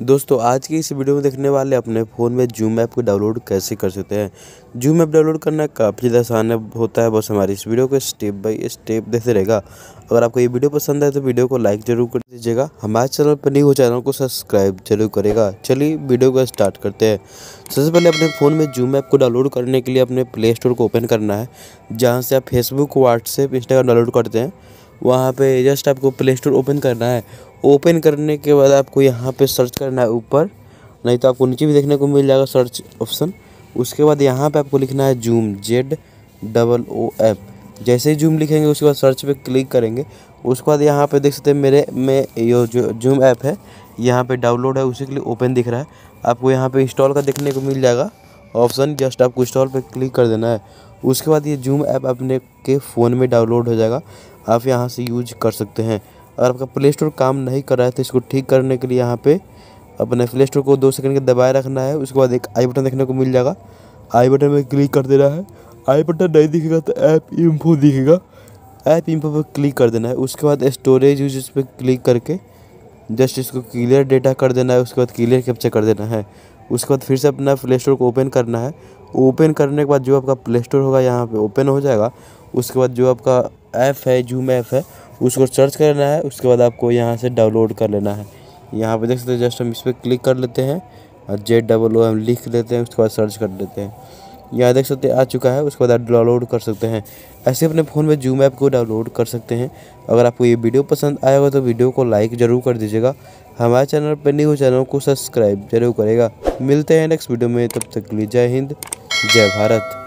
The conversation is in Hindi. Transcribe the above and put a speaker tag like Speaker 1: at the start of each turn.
Speaker 1: दोस्तों आज की इस वीडियो में देखने वाले अपने फ़ोन में जूम ऐप को डाउनलोड कैसे कर सकते हैं जूम ऐप डाउनलोड करना काफ़ी ज़्यादा आसान होता है बस हमारी इस वीडियो को स्टेप बाय स्टेप देखते रहेगा अगर आपको ये वीडियो पसंद आए तो वीडियो को लाइक जरूर कर दीजिएगा हमारे चैनल पर नहीं हो चैनल को सब्सक्राइब जरूर करेगा चलिए वीडियो को स्टार्ट करते हैं सबसे पहले अपने फ़ोन में जूम ऐप को डाउनलोड करने के लिए अपने प्ले स्टोर को ओपन करना है जहाँ से आप फेसबुक व्हाट्सएप इंस्टाग्राम डाउनलोड करते हैं वहाँ पे जस्ट आपको प्ले स्टोर ओपन करना है ओपन करने के बाद आपको यहाँ पे सर्च करना है ऊपर नहीं तो आपको नीचे भी देखने को मिल जाएगा सर्च ऑप्शन उसके बाद यहाँ पे आपको लिखना है Zoom Z double O F जैसे ही जूम लिखेंगे उसके बाद सर्च पे क्लिक करेंगे उसके बाद यहाँ पे देख सकते हैं मेरे में ये जो जूम ऐप है यहाँ पे डाउनलोड है उसी के लिए ओपन दिख रहा है आपको यहाँ पे इंस्टॉल का देखने को मिल जाएगा ऑप्शन जस्ट आपको इंस्टॉल पे क्लिक कर देना है उसके बाद ये जूम ऐप अपने के फ़ोन में डाउनलोड हो जाएगा आप यहाँ से यूज कर सकते हैं अगर आपका प्ले स्टोर काम नहीं कर रहा है तो इसको ठीक करने के लिए यहाँ पे अपने प्ले स्टोर को दो सेकंड के दबाए रखना है उसके बाद एक आई बटन देखने को मिल जाएगा आई बटन में क्लिक कर देना है आई बटन नहीं दिखेगा तो ऐप इम्फो दिखेगा ऐप इम्फो पर क्लिक कर देना है उसके बाद स्टोरेज यूज पर क्लिक करके जस्ट इसको क्लियर डेटा कर देना है उसके बाद क्लियर कैप्चर कर देना है उसके बाद फिर से अपना प्ले स्टोर को ओपन करना है ओपन करने के बाद जो आपका प्ले स्टोर होगा यहाँ पे ओपन हो जाएगा उसके बाद जो आपका ऐप है जूम ऐप है उसको सर्च कर लेना है उसके बाद आपको यहाँ से डाउनलोड कर लेना है यहाँ पर देख सकते हैं जस्ट हम इस पर क्लिक कर लेते हैं और जेड डबल ओ हम लिख लेते हैं उसके बाद सर्च कर लेते हैं यहाँ देख सकते हैं आ चुका है उसके बाद आप डाउनलोड कर सकते हैं ऐसे अपने फ़ोन में जूम ऐप को डाउनलोड कर सकते हैं अगर आपको ये वीडियो पसंद आया तो वीडियो को लाइक ज़रूर कर दीजिएगा हमारे चैनल पर न्यू चैनल को सब्सक्राइब जरूर करेगा मिलते हैं नेक्स्ट वीडियो में तब तक के लिए जय हिंद जय भारत